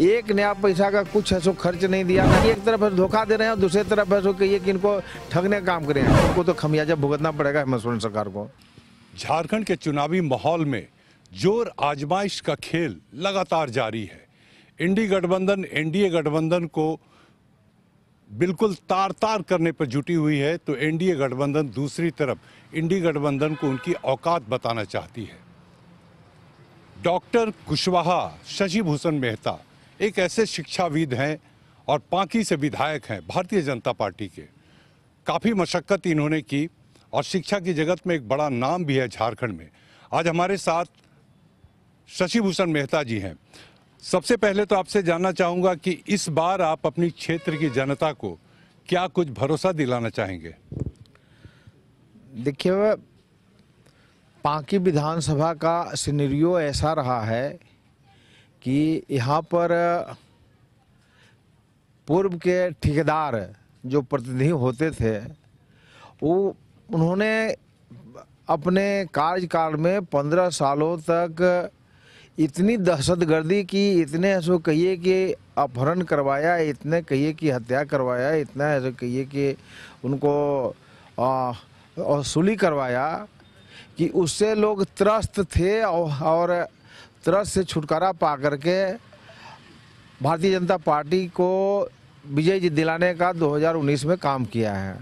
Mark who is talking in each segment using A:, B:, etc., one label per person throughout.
A: एक नया पैसा का कुछ है सो खर्च नहीं दिया एक तरफ है धोखा दे रहे हैं और दूसरी तरफ है सो कहिए कि इनको ठगने काम कर रहे हैं उनको तो खमियाजा भुगतना पड़ेगा हेमंत सरकार को
B: झारखंड के चुनावी माहौल में जोर आजमाइश का खेल लगातार जारी है इंडी गठबंधन एनडीए गठबंधन को बिल्कुल तार तार करने पर जुटी हुई है तो एनडीए गठबंधन दूसरी तरफ इंडी गठबंधन को उनकी औकात बताना चाहती है डॉक्टर कुशवाहा शशि भूषण मेहता एक ऐसे शिक्षाविद हैं और पाकी से विधायक हैं भारतीय जनता पार्टी के काफ़ी मशक्क़त इन्होंने की और शिक्षा की जगत में एक बड़ा नाम भी है झारखंड में आज हमारे साथ शशि भूषण मेहता जी हैं सबसे पहले तो आपसे जानना चाहूँगा कि इस बार आप अपनी क्षेत्र की जनता को क्या कुछ भरोसा दिलाना चाहेंगे
A: देखिए पाकी विधानसभा का सिनेरियो ऐसा रहा है कि यहाँ पर पूर्व के ठेकेदार जो प्रतिनिधि होते थे वो उन्होंने अपने कार्यकाल में पंद्रह सालों तक इतनी दहशतगर्दी की इतने ऐसे कहिए कि अपहरण करवाया इतने कहिए कि हत्या करवाया इतना ऐसा कहिए कि उनको वसूली करवाया कि उससे लोग त्रस्त थे और तरह से छुटकारा पा करके भारतीय जनता पार्टी को विजय दिलाने का 2019 में काम किया है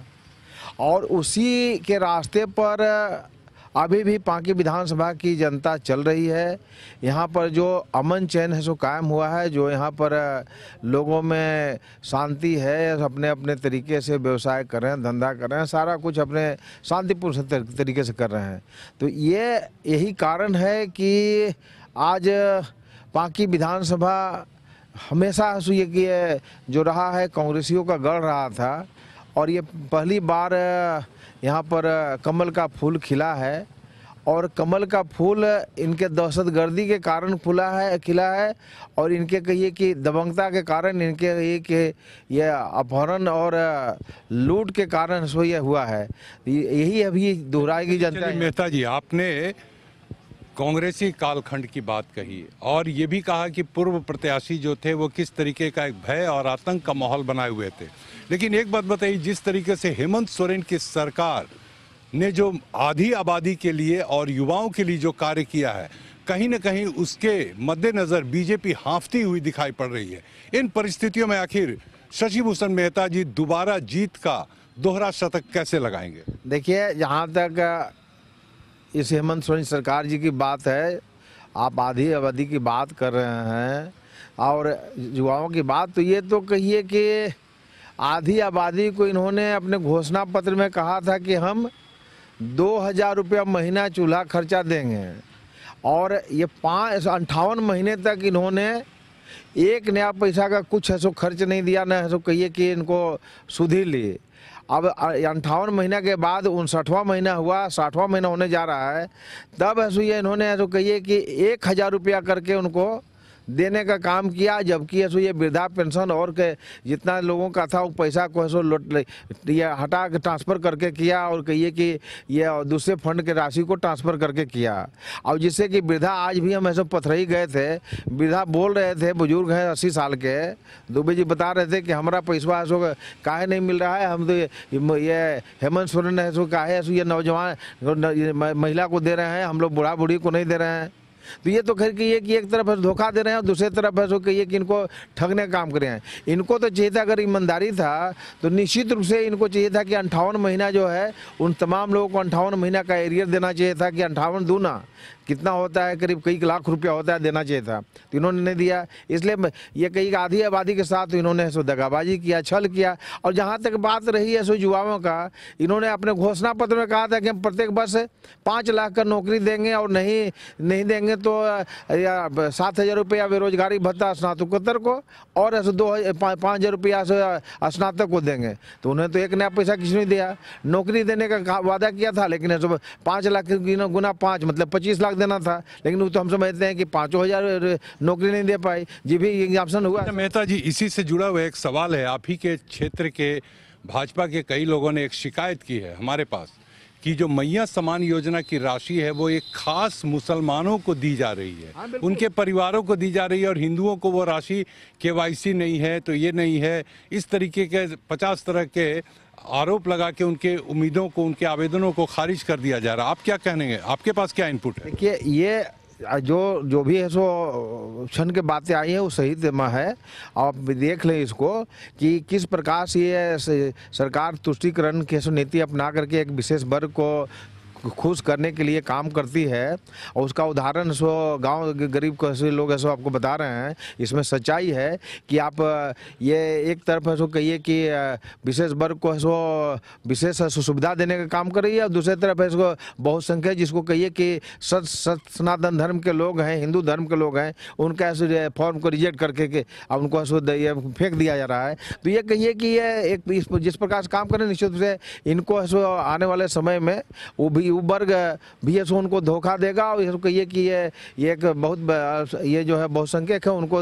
A: और उसी के रास्ते पर अभी भी पांकी विधानसभा की जनता चल रही है यहाँ पर जो अमन चैन है सो कायम हुआ है जो यहाँ पर लोगों में शांति है अपने अपने तरीके से व्यवसाय कर रहे हैं धंधा कर रहे हैं सारा कुछ अपने शांतिपूर्ण तरीके से कर रहे हैं तो ये यही कारण है कि आज बाकी विधानसभा हमेशा ये कि जो रहा है कांग्रेसियों का गढ़ रहा था और ये पहली बार यहाँ पर कमल का फूल खिला है और कमल का फूल इनके दहशत गर्दी के कारण फूला है खिला है और इनके कहिए कि दबंगता के कारण इनके ये कि ये अपहरण और लूट के कारण सो यह हुआ है यही अभी दोहराएगी जनता
B: मेहता जी आपने कांग्रेसी कालखंड की बात कही और ये भी कहा कि पूर्व प्रत्याशी जो थे वो किस तरीके का एक भय और आतंक का माहौल बनाए हुए थे लेकिन एक बात बताइए जिस तरीके से हेमंत सोरेन की सरकार ने जो आधी आबादी के लिए और युवाओं के लिए जो कार्य किया है कहीं ना कहीं उसके मद्देनज़र बीजेपी हाफती हुई दिखाई पड़ रही है इन परिस्थितियों में आखिर शशि भूषण मेहता जी दोबारा जीत का
A: दोहरा शतक कैसे लगाएंगे देखिए जहाँ तक इस हेमंत सोरेन सरकार जी की बात है आप आधी अवधि की बात कर रहे हैं और युवाओं की बात तो ये तो कहिए कि आधी आबादी को इन्होंने अपने घोषणा पत्र में कहा था कि हम दो हज़ार रुपया महीना चूल्हा खर्चा देंगे और ये पाँच अंठावन महीने तक इन्होंने एक नया पैसा का कुछ है सो खर्च नहीं दिया ना है सो कहिए कि इनको सुधी ली अब अंठावन महीना के बाद उनसठवां महीना हुआ साठवां महीना होने जा रहा है तब ऐसा इन्होंने ऐसा कहिए कि एक हज़ार रुपया करके उनको देने का काम किया जबकि ऐसा ये वृद्धा पेंशन और के जितना लोगों का था वो पैसा को ऐसा लौट ये हटा के ट्रांसफ़र करके किया और कहिए कि ये दूसरे फंड के राशि को ट्रांसफ़र करके किया और जिससे कि वृद्धा आज भी हम ऐसे पथरही गए थे वृद्धा बोल रहे थे बुजुर्ग हैं अस्सी साल के दुबे जी बता रहे थे कि हमारा पैसा ऐसो काहे नहीं मिल रहा है हम तो ये हेमंत सोरेन ऐसो काहे ऐसो ये नौजवान महिला को दे रहे हैं हम लोग बूढ़ा बूढ़ी को नहीं दे रहे हैं तो ये तो खैर कहिए कि एक तरफ धोखा दे रहे हैं और दूसरी तरफ है सो कहिए कि इनको ठगने का काम रहे हैं इनको तो चाहिए था अगर ईमानदारी था तो निश्चित रूप से इनको चाहिए था कि अंठावन महीना जो है उन तमाम लोगों को अंठावन महीना का एरियर देना चाहिए था कि अंठावन दूना कितना होता है करीब कई लाख रुपया होता है देना चाहिए था तो इन्होंने नहीं दिया इसलिए ये कई आधी आबादी के साथ इन्होंने सो दगाबाजी किया छल किया और जहाँ तक बात रही है सो युवाओं का इन्होंने अपने घोषणा पत्र में कहा था कि हम प्रत्येक वर्ष पाँच लाख का नौकरी देंगे और नहीं नहीं देंगे तो सात हज़ार रुपया बेरोजगारी भत्ता स्नातकोत्तर को और दो पाँच हज़ार रुपया स्नातक को देंगे तो उन्हें तो एक नया पैसा किसी ने दिया नौकरी देने का वादा किया था लेकिन पाँच लाख गुना पाँच मतलब पच्चीस लाख लाख देना था लेकिन वो तो हम समझते हैं कि पाँचों हज़ार नौकरी नहीं दे पाई जी भी ऑप्शन हुआ
B: अच्छा, मेहता जी इसी से जुड़ा हुआ एक सवाल है आप ही के क्षेत्र के भाजपा के कई लोगों ने एक शिकायत की है हमारे पास कि जो मैया समान योजना की राशि है वो एक खास मुसलमानों को दी जा रही है हाँ, उनके परिवारों को दी जा रही है और हिंदुओं को वो राशि केवाईसी नहीं है तो ये नहीं है इस तरीके के पचास तरह के आरोप लगा के उनके उम्मीदों को उनके आवेदनों को खारिज कर दिया जा रहा है आप क्या कहनेंगे आपके पास क्या इनपुट
A: है देखिए ये जो जो भी है सो क्षण के बातें आई हैं वो सही तेमा है आप देख लें इसको कि किस प्रकार से ये सरकार तुष्टिकरण की नीति अपना करके एक विशेष वर्ग को खुश करने के लिए काम करती है और उसका उदाहरण सो गांव गरीब से लोग ऐसा आपको बता रहे हैं इसमें सच्चाई है कि आप ये एक तरफ ऐसा कहिए कि विशेष वर्ग को ऐसा विशेष सुविधा देने का काम कर रही है और दूसरी तरफ इसको बहुसंख्यक जिसको कहिए कि सत सत सनातन धर्म के लोग हैं हिंदू धर्म के लोग हैं उनका ऐसे फॉर्म को रिजेक्ट करके के अब उनको ऐसे फेंक दिया जा रहा है तो ये कहिए कि ये एक जिस प्रकार से काम करें निश्चित रूप से इनको आने वाले समय में वो भी वर्ग भी ऐसे उनको धोखा देगा और इसको ये कि ये ये एक बहुत ये जो है बहुसंख्यक है उनको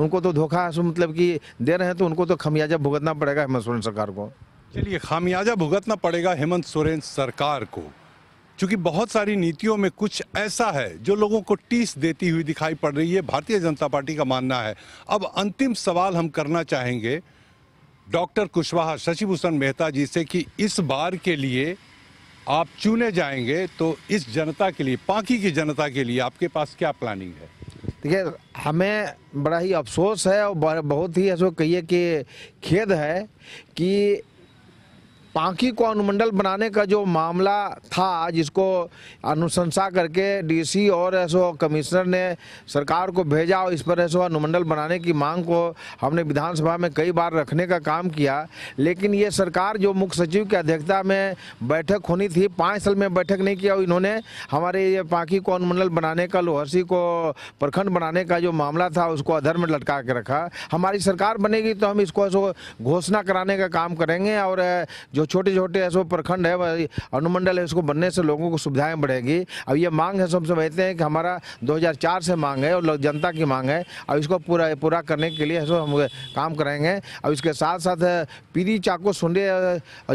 A: उनको तो धोखा मतलब कि दे रहे हैं तो उनको तो खमियाजा भुगतना पड़ेगा हेमंत सोरेन सरकार को
B: चलिए खामियाजा भुगतना पड़ेगा हेमंत सोरेन सरकार को क्योंकि बहुत सारी नीतियों में कुछ ऐसा है जो लोगों को टीस देती हुई दिखाई पड़ रही है भारतीय जनता पार्टी का मानना है अब अंतिम सवाल हम करना चाहेंगे डॉक्टर कुशवाहा शशिभूषण मेहता जी से कि इस बार के लिए आप चुने जाएंगे तो इस जनता के लिए पाकी की जनता के लिए आपके पास क्या प्लानिंग है
A: देखिए हमें बड़ा ही अफसोस है और बहुत ही ऐसा कहिए कि खेद है कि पांकी को अनुमंडल बनाने का जो मामला था जिसको अनुशंसा करके डीसी और ऐसो कमिश्नर ने सरकार को भेजा और इस पर ऐसो अनुमंडल बनाने की मांग को हमने विधानसभा में कई बार रखने का काम किया लेकिन ये सरकार जो मुख्य सचिव की अध्यक्षता में बैठक होनी थी पाँच साल में बैठक नहीं किया और इन्होंने हमारे ये पांकी को अनुमंडल बनाने का लोहरसी को प्रखंड बनाने का जो मामला था उसको अधर में लटका के रखा हमारी सरकार बनेगी तो हम इसको घोषणा कराने का काम करेंगे और जो छोटे छोटे ऐसे प्रखंड है अनुमंडल है उसको बनने से लोगों को सुविधाएं बढ़ेगी अब ये मांग है हम समझते हैं कि हमारा 2004 से मांग है और जनता की मांग है अब इसको पूरा पूरा करने के लिए हम काम करेंगे अब इसके साथ साथ पीरी चाको सुंडे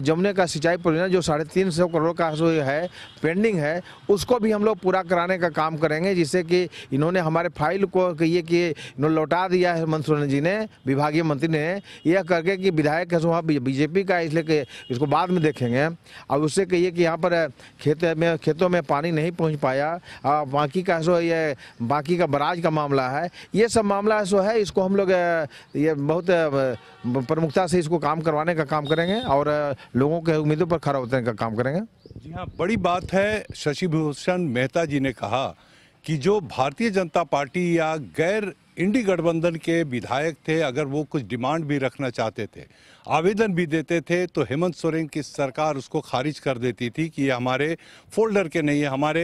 A: जमुने का सिंचाई परियोजना जो साढ़े तीन सौ करोड़ का जो है पेंडिंग है उसको भी हम लोग पूरा कराने का काम करेंगे जिससे कि इन्होंने हमारे फाइल को कहिए कि इन्होंने लौटा दिया है सोरेन जी ने विभागीय मंत्री ने यह करके कि विधायक है वहाँ बीजेपी का इसलिए उसको बाद में देखेंगे और उससे कहिए कि यहाँ पर खेत में खेतों में पानी नहीं पहुँच पाया बाकी का सो ये बाकी का बराज का मामला है ये सब मामला सो है इसको हम लोग ये बहुत प्रमुखता से इसको काम करवाने का काम करेंगे और लोगों के उम्मीदों पर खड़ा उतरने का काम करेंगे
B: जी हाँ बड़ी बात है शशि भूषण मेहता जी ने कहा कि जो भारतीय जनता पार्टी या गैर इंडी गठबंधन के विधायक थे अगर वो कुछ डिमांड भी रखना चाहते थे आवेदन भी देते थे तो हेमंत सोरेन की सरकार उसको खारिज कर देती थी कि ये हमारे फोल्डर के नहीं है हमारे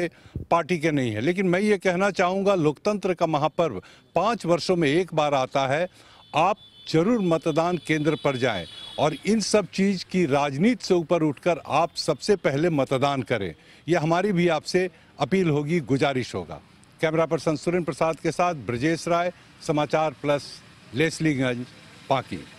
B: पार्टी के नहीं है लेकिन मैं ये कहना चाहूँगा लोकतंत्र का महापर्व पाँच वर्षों में एक बार आता है आप जरूर मतदान केंद्र पर जाएं और इन सब चीज़ की राजनीति से ऊपर उठकर आप सबसे पहले मतदान करें यह हमारी भी आपसे अपील होगी गुजारिश होगा कैमरा पर्सन सुरेंद्र प्रसाद के साथ ब्रजेश राय समाचार प्लस लेसलीगंज पाकी